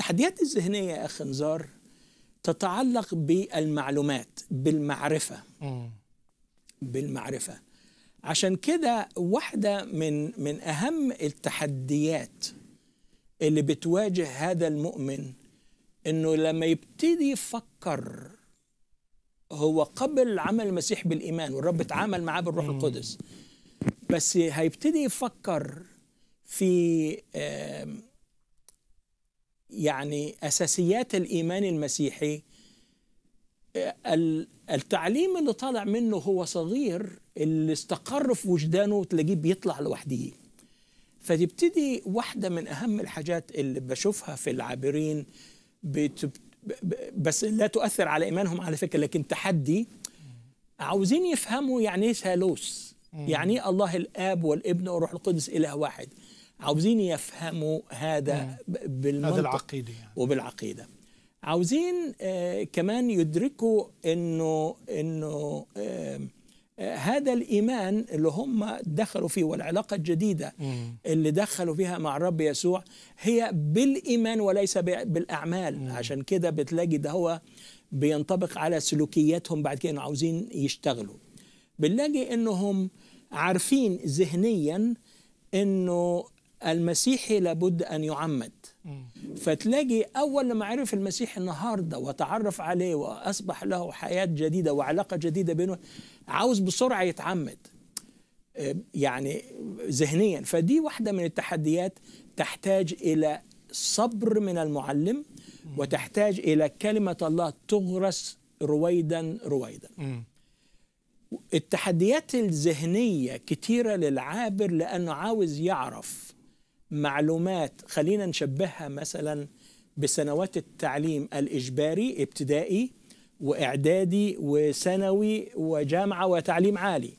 التحديات الذهنية يا أخ نزار تتعلق بالمعلومات بالمعرفة بالمعرفة عشان كده واحدة من من أهم التحديات اللي بتواجه هذا المؤمن إنه لما يبتدي يفكر هو قبل عمل المسيح بالإيمان والرب اتعامل معاه بالروح القدس بس هيبتدي يفكر في يعني اساسيات الايمان المسيحي التعليم اللي طالع منه هو صغير اللي استقر في وجدانه تلاقيه بيطلع لوحده فتبتدي واحده من اهم الحاجات اللي بشوفها في العابرين بتب... بس لا تؤثر على ايمانهم على فكره لكن تحدي عاوزين يفهموا يعني ايه ثالوث يعني ايه الله الاب والابن والروح القدس اله واحد عاوزين يفهموا هذا بالمنطق هذا العقيدة يعني. وبالعقيدة عاوزين آه كمان يدركوا انه انه آه آه هذا الايمان اللي هم دخلوا فيه والعلاقه الجديده مم. اللي دخلوا فيها مع الرب يسوع هي بالايمان وليس بالاعمال مم. عشان كده بتلاقي ده هو بينطبق على سلوكياتهم بعد كده عاوزين يشتغلوا بنلاقي انهم عارفين ذهنيا انه المسيحي لابد أن يعمد فتلاقي أول لما عرف المسيح النهاردة وتعرف عليه وأصبح له حياة جديدة وعلاقة جديدة بينه عاوز بسرعة يتعمد آه، يعني ذهنيا فدي واحدة من التحديات تحتاج إلى صبر من المعلم وتحتاج إلى كلمة الله تغرس رويدا رويدا التحديات الذهنية كثيره للعابر لأنه عاوز يعرف معلومات خلينا نشبهها مثلا بسنوات التعليم الإجباري ابتدائي وإعدادي وثانوي وجامعة وتعليم عالي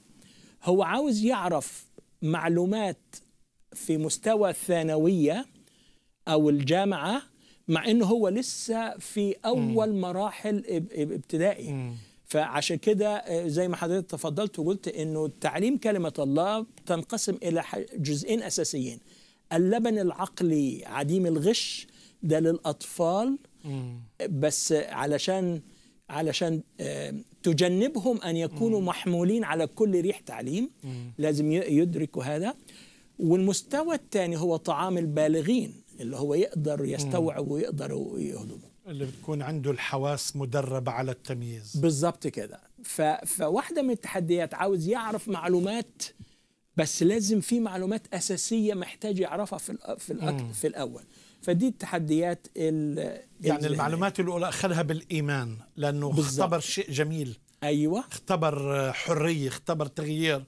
هو عاوز يعرف معلومات في مستوى الثانوية أو الجامعة مع أنه هو لسه في أول م. مراحل ابتدائي م. فعشان كده آه، زي ما حضرتك تفضلت وقلت أنه تعليم كلمة الله تنقسم إلى جزئين أساسيين اللبن العقلي عديم الغش ده للاطفال بس علشان علشان آه، تجنبهم ان يكونوا محمولين على كل ريح تعليم لازم يدركوا هذا والمستوى الثاني هو طعام البالغين اللي هو يقدر يستوعب ويقدر يهضمه اللي بتكون عنده الحواس مدربة على التمييز بالظبط كده فواحدة من التحديات عاوز يعرف معلومات بس لازم في معلومات اساسيه محتاج يعرفها في في في الاول فدي التحديات الـ يعني الـ المعلومات الاولى اخذها بالايمان لانه بالزبط. اختبر شيء جميل ايوه اختبر حريه اختبر تغيير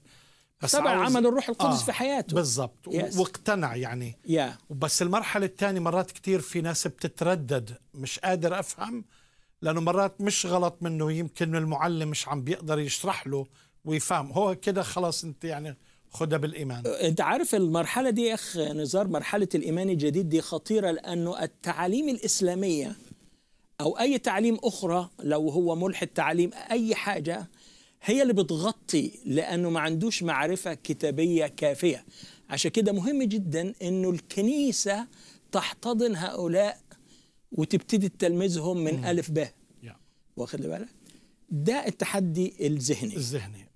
بس طبعا عاوز... عمل الروح القدس آه في حياته بالضبط yes. واقتنع يعني yeah. بس المرحله الثانيه مرات كثير في ناس بتتردد مش قادر افهم لانه مرات مش غلط منه يمكن المعلم مش عم بيقدر يشرح له ويفهم هو كده خلاص انت يعني خدها بالإيمان أنت عارف المرحلة دي يا أخ نزار مرحلة الإيمان الجديد دي خطيرة لأنه التعاليم الإسلامية أو أي تعليم أخرى لو هو ملحد تعليم أي حاجة هي اللي بتغطي لأنه ما عندوش معرفة كتابية كافية عشان كده مهم جدا أنه الكنيسة تحتضن هؤلاء وتبتدي تلمذهم من ألف ب واخد بالك ده التحدي الذهني الذهني